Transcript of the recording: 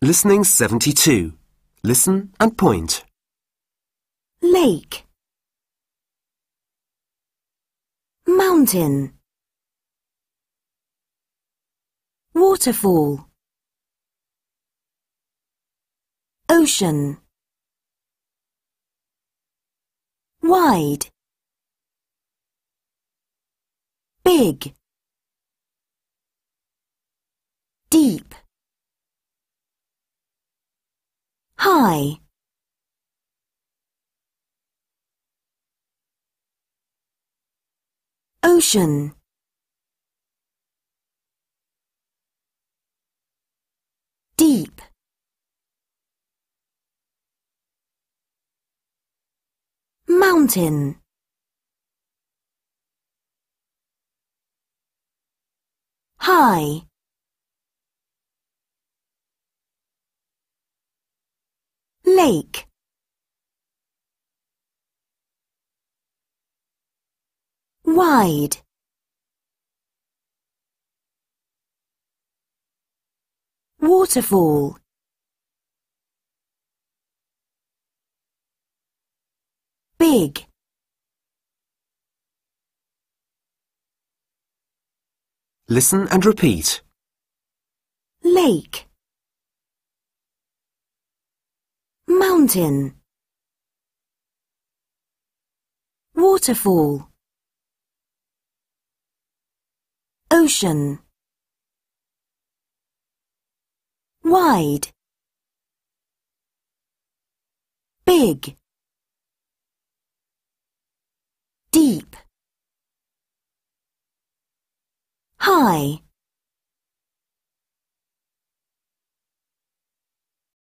Listening 72. Listen and point. Lake. Mountain. Waterfall. Ocean. Wide. Big. Deep. Hi Ocean Deep Mountain High lake wide waterfall big Listen and repeat. Lake Mountain Waterfall Ocean Wide Big Deep High